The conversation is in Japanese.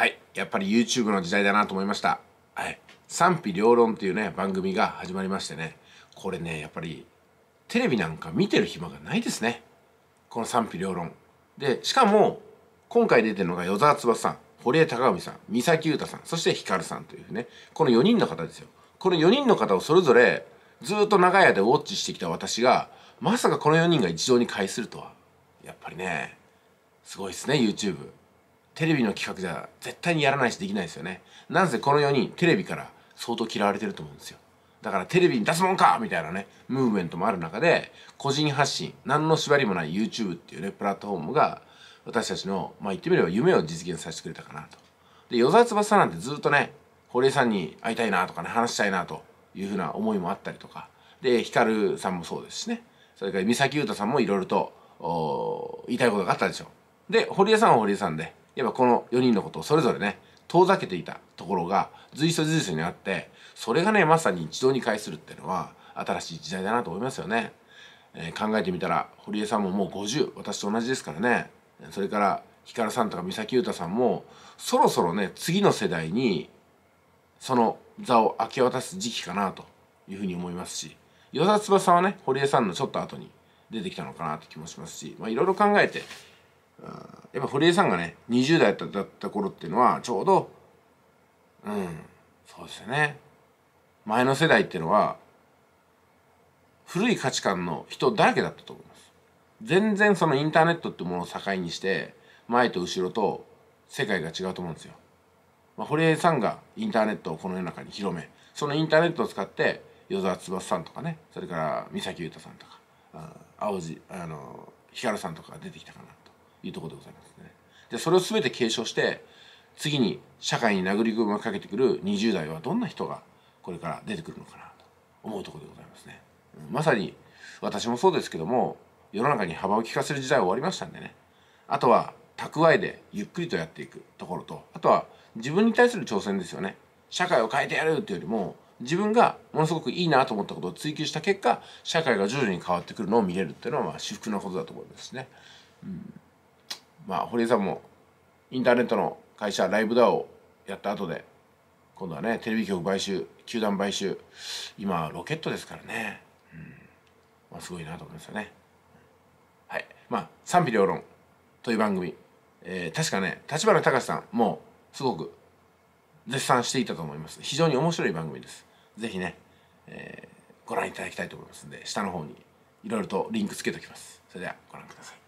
はいやっぱり YouTube の時代だなと思いましたはい賛否両論っていうね番組が始まりましてねこれねやっぱりテレビなんか見てる暇がないですねこの賛否両論でしかも今回出てるのが与沢翼さん堀江貴文さん三崎裕太さんそして光さんというねこの4人の方ですよこの4人の方をそれぞれずっと長い間ウォッチしてきた私がまさかこの4人が一堂に会するとはやっぱりねすごいですね YouTube。テレビの企画では絶対にやらないしできないですよねなんせこの4人テレビから相当嫌われてると思うんですよだからテレビに出すもんかみたいなねムーブメントもある中で個人発信何の縛りもない YouTube っていうねプラットフォームが私たちのまあ言ってみれば夢を実現させてくれたかなとで与沢翼さんなんてずっとね堀江さんに会いたいなとかね話したいなというふうな思いもあったりとかでルさんもそうですしねそれから三崎裕太さんもいろいろと言いたいことがあったでしょで堀江さんは堀江さんでやっぱこの4人のことをそれぞれね遠ざけていたところが随所随所にあってそれがねまさに一堂に会するっていうのは新しい時代だなと思いますよね、えー、考えてみたら堀江さんももう50私と同じですからねそれから光さんとか三崎裕太さんもそろそろね次の世代にその座を明け渡す時期かなというふうに思いますし与田翼はね堀江さんのちょっと後に出てきたのかなって気もしますしいろいろ考えてやっぱ堀江さんがね20代だった頃っていうのはちょうどうんそうですよね前の世代っていうのは古い価値観の人だらけだったと思います全然そのインターネットってものを境にして前と後ろと世界が違うと思うんですよ、まあ、堀江さんがインターネットをこの世の中に広めそのインターネットを使って与沢翼さんとかねそれから三崎裕太さんとかあ青路あの光さんとか出てきたかないうところでございますね。で、それを全て継承して、次に社会に殴り込みをかけてくる20代はどんな人がこれから出てくるのかなと思うところでございますね。まさに私もそうですけども、世の中に幅を利かせる時代は終わりましたんでね。あとは蓄えでゆっくりとやっていくところと、あとは自分に対する挑戦ですよね。社会を変えてやるっていうよりも、自分がものすごくいいなと思ったことを追求した結果社会が徐々に変わってくるのを見れるっていうのはまあ至福なことだと思いますね。うんまあ、堀江さんもインターネットの会社ライブダウをやった後で今度はねテレビ局買収球団買収今ロケットですからね、うんまあ、すごいなと思いますよね。はいまあ、賛否両論という番組、えー、確かね立花隆さんもすごく絶賛していたと思います非常に面白い番組です是非ね、えー、ご覧いただきたいと思いますんで下の方にいろいろとリンクつけておきますそれではご覧ください